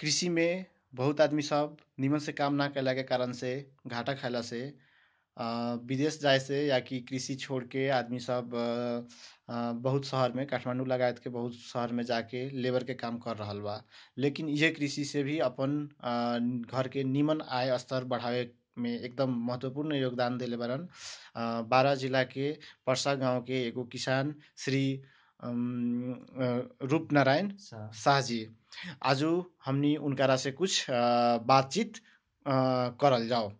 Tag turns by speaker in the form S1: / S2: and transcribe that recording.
S1: कृषि में बहुत आदमी सब निमन से काम ना कैला के कारण से घाटा खैला से विदेश जाए से या कि कृषि छोड़ के आदमी सब बहुत शहर में काठमांडू लगात के बहुत शहर में जाके लेबर के काम कर रहा बा लेकिन इहे कृषि से भी अपन घर के निमन आय स्तर बढ़ावे में एकदम महत्वपूर्ण योगदान दिले बारन बारह जिला के परसा गाँव के एगो किसान श्री रूप नारायण शाहजी आज हमनी उनकरा से कुछ बातचीत करल जाओ